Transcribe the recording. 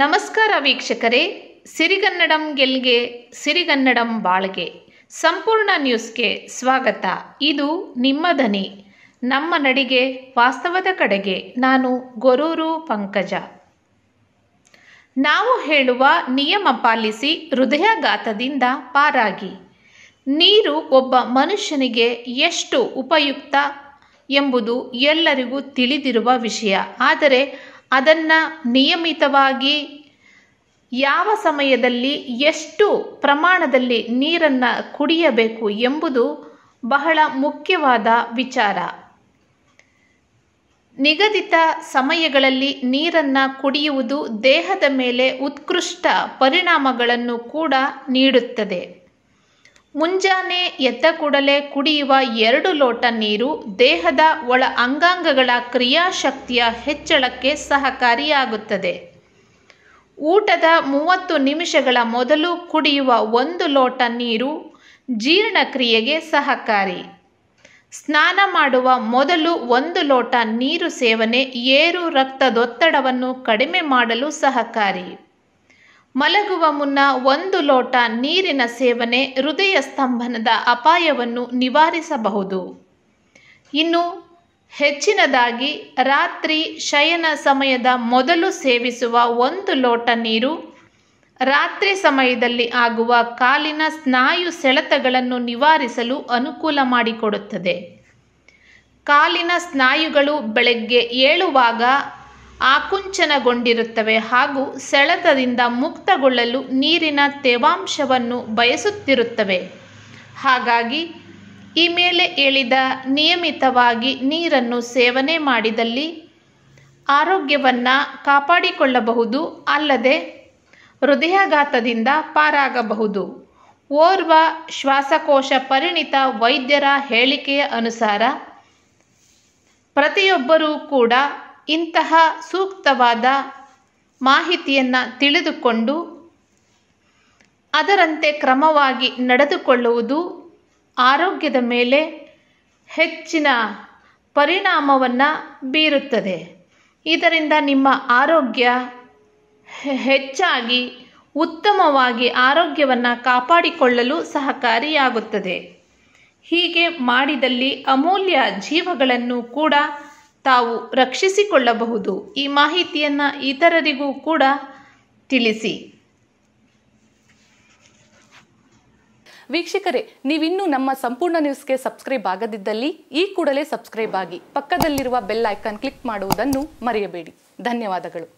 ನಮಸ್ಕಾರ ವೀಕ್ಷಕರೇ ಸಿರಿಗನ್ನಡಂ ಗೆಲ್ಗೆ ಸಿರಿಗನ್ನಡಂ ಬಾಳ್ಗೆ ಸಂಪೂರ್ಣ ನ್ಯೂಸ್ಗೆ ಸ್ವಾಗತ ಇದು ನಿಮ್ಮ ಧನಿ ನಮ್ಮ ನಡಿಗೆ ವಾಸ್ತವದ ಕಡೆಗೆ ನಾನು ಗೊರೂರು ಪಂಕಜ ನಾವು ಹೇಳುವ ನಿಯಮ ಪಾಲಿಸಿ ಹೃದಯಾಘಾತದಿಂದ ಪಾರಾಗಿ ನೀರು ಒಬ್ಬ ಮನುಷ್ಯನಿಗೆ ಎಷ್ಟು ಉಪಯುಕ್ತ ಎಂಬುದು ಎಲ್ಲರಿಗೂ ತಿಳಿದಿರುವ ವಿಷಯ ಆದರೆ ಅದನ್ನು ನಿಯಮಿತವಾಗಿ ಯಾವ ಸಮಯದಲ್ಲಿ ಎಷ್ಟು ಪ್ರಮಾಣದಲ್ಲಿ ನೀರನ್ನು ಕುಡಿಯಬೇಕು ಎಂಬುದು ಬಹಳ ಮುಖ್ಯವಾದ ವಿಚಾರ ನಿಗದಿತ ಸಮಯಗಳಲ್ಲಿ ನೀರನ್ನು ಕುಡಿಯುವುದು ದೇಹದ ಮೇಲೆ ಉತ್ಕೃಷ್ಟ ಪರಿಣಾಮಗಳನ್ನು ಕೂಡ ನೀಡುತ್ತದೆ ಮುಂಜಾನೆ ಎದ್ದ ಕೂಡಲೇ ಕುಡಿಯುವ ಎರಡು ಲೋಟ ನೀರು ದೇಹದ ಒಳ ಅಂಗಾಂಗಗಳ ಕ್ರಿಯಾಶಕ್ತಿಯ ಹೆಚ್ಚಳಕ್ಕೆ ಸಹಕಾರಿಯಾಗುತ್ತದೆ ಊಟದ ಮೂವತ್ತು ನಿಮಿಷಗಳ ಮೊದಲು ಕುಡಿಯುವ ಒಂದು ಲೋಟ ನೀರು ಜೀರ್ಣಕ್ರಿಯೆಗೆ ಸಹಕಾರಿ ಸ್ನಾನ ಮಾಡುವ ಮೊದಲು ಒಂದು ಲೋಟ ನೀರು ಸೇವನೆ ಏರು ರಕ್ತದೊತ್ತಡವನ್ನು ಕಡಿಮೆ ಮಾಡಲು ಸಹಕಾರಿ ಮಲಗುವ ಮುನ್ನ ಒಂದು ಲೋಟ ನೀರಿನ ಸೇವನೆ ಹೃದಯ ಸ್ತಂಭನದ ಅಪಾಯವನ್ನು ನಿವಾರಿಸಬಹುದು ಇನ್ನು ಹೆಚ್ಚಿನದಾಗಿ ರಾತ್ರಿ ಶಯನ ಸಮಯದ ಮೊದಲು ಸೇವಿಸುವ ಒಂದು ಲೋಟ ನೀರು ರಾತ್ರಿ ಸಮಯದಲ್ಲಿ ಆಗುವ ಕಾಲಿನ ಸ್ನಾಯು ಸೆಳೆತಗಳನ್ನು ನಿವಾರಿಸಲು ಅನುಕೂಲ ಮಾಡಿಕೊಡುತ್ತದೆ ಕಾಲಿನ ಸ್ನಾಯುಗಳು ಬೆಳಗ್ಗೆ ಏಳುವಾಗ ಆಕುಂಚನಗೊಂಡಿರುತ್ತವೆ ಹಾಗೂ ಸೆಳೆತದಿಂದ ಮುಕ್ತಗೊಳ್ಳಲು ನೀರಿನ ತೇವಾಂಶವನ್ನು ಬಯಸುತ್ತಿರುತ್ತವೆ ಹಾಗಾಗಿ ಈ ಮೇಲೆ ಹೇಳಿದ ನಿಯಮಿತವಾಗಿ ನೀರನ್ನು ಸೇವನೆ ಮಾಡಿದಲ್ಲಿ ಆರೋಗ್ಯವನ್ನು ಕಾಪಾಡಿಕೊಳ್ಳಬಹುದು ಅಲ್ಲದೆ ಹೃದಯಾಘಾತದಿಂದ ಪಾರಾಗಬಹುದು ಓರ್ವ ಶ್ವಾಸಕೋಶ ಪರಿಣಿತ ವೈದ್ಯರ ಹೇಳಿಕೆಯ ಅನುಸಾರ ಪ್ರತಿಯೊಬ್ಬರೂ ಕೂಡ ಇಂತಹ ಸೂಕ್ತವಾದ ಮಾಹಿತಿಯನ್ನು ತಿಳಿದುಕೊಂಡು ಅದರಂತೆ ಕ್ರಮವಾಗಿ ನಡೆದುಕೊಳ್ಳುವುದು ಆರೋಗ್ಯದ ಮೇಲೆ ಹೆಚ್ಚಿನ ಪರಿಣಾಮವನ್ನು ಬೀರುತ್ತದೆ ಇದರಿಂದ ನಿಮ್ಮ ಆರೋಗ್ಯ ಹೆಚ್ಚಾಗಿ ಉತ್ತಮವಾಗಿ ಆರೋಗ್ಯವನ್ನು ಕಾಪಾಡಿಕೊಳ್ಳಲು ಸಹಕಾರಿಯಾಗುತ್ತದೆ ಹೀಗೆ ಮಾಡಿದಲ್ಲಿ ಅಮೂಲ್ಯ ಜೀವಗಳನ್ನು ಕೂಡ ತಾವು ರಕ್ಷಿಸಿಕೊಳ್ಳಬಹುದು ಈ ಮಾಹಿತಿಯನ್ನು ಇತರರಿಗೂ ಕೂಡ ತಿಳಿಸಿ ವೀಕ್ಷಕರೇ ನೀವಿನ್ನೂ ನಮ್ಮ ಸಂಪೂರ್ಣ ನ್ಯೂಸ್ಗೆ ಸಬ್ಸ್ಕ್ರೈಬ್ ಆಗದಿದ್ದಲ್ಲಿ ಈ ಕೂಡಲೇ ಸಬ್ಸ್ಕ್ರೈಬ್ ಆಗಿ ಪಕ್ಕದಲ್ಲಿರುವ ಬೆಲ್ ಐಕಾನ್ ಕ್ಲಿಕ್ ಮಾಡುವುದನ್ನು ಮರೆಯಬೇಡಿ ಧನ್ಯವಾದಗಳು